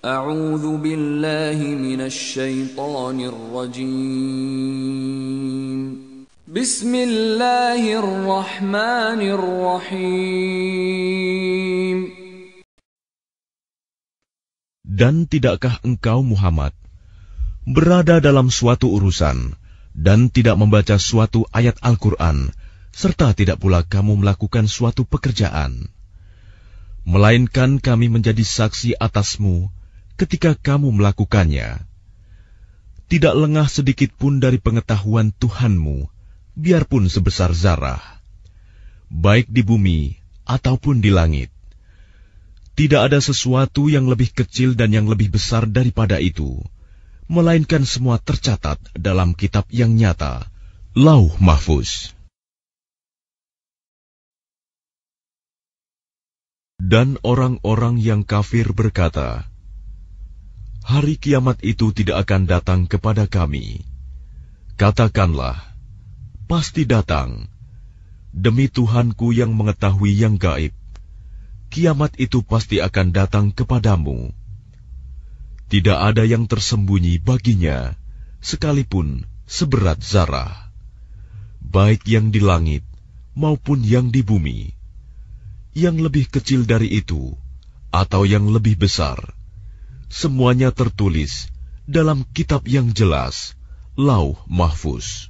أعوذ بالله من الشيطان الرجيم بسم الله الرحمن الرحيم Dan tidakkah engkau Muhammad berada dalam suatu urusan dan tidak membaca suatu ayat Al-Qur'an serta tidak pula kamu melakukan suatu pekerjaan melainkan kami menjadi saksi atasmu ketika kamu melakukannya. Tidak lengah sedikit pun dari pengetahuan Tuhanmu, biarpun sebesar zarah, baik di bumi ataupun di langit. Tidak ada sesuatu yang lebih kecil dan yang lebih besar daripada itu, melainkan semua tercatat dalam kitab yang nyata, Lauh Mahfuz. Dan orang-orang yang kafir berkata, hari kiamat itu tidak akan datang kepada kami. Katakanlah, pasti datang. Demi Tuhanku yang mengetahui yang gaib, kiamat itu pasti akan datang kepadamu. Tidak ada yang tersembunyi baginya, sekalipun seberat zarah, baik yang di langit maupun yang di bumi, yang lebih kecil dari itu atau yang lebih besar Semuanya tertulis dalam kitab yang jelas, Lauh Mahfuz.